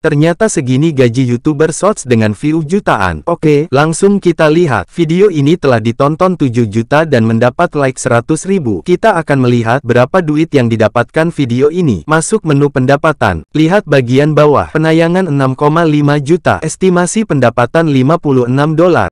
Ternyata segini gaji YouTuber Shorts dengan view jutaan. Oke, langsung kita lihat. Video ini telah ditonton 7 juta dan mendapat like 100 ribu. Kita akan melihat berapa duit yang didapatkan video ini. Masuk menu pendapatan. Lihat bagian bawah. Penayangan 6,5 juta. Estimasi pendapatan 56 dolar.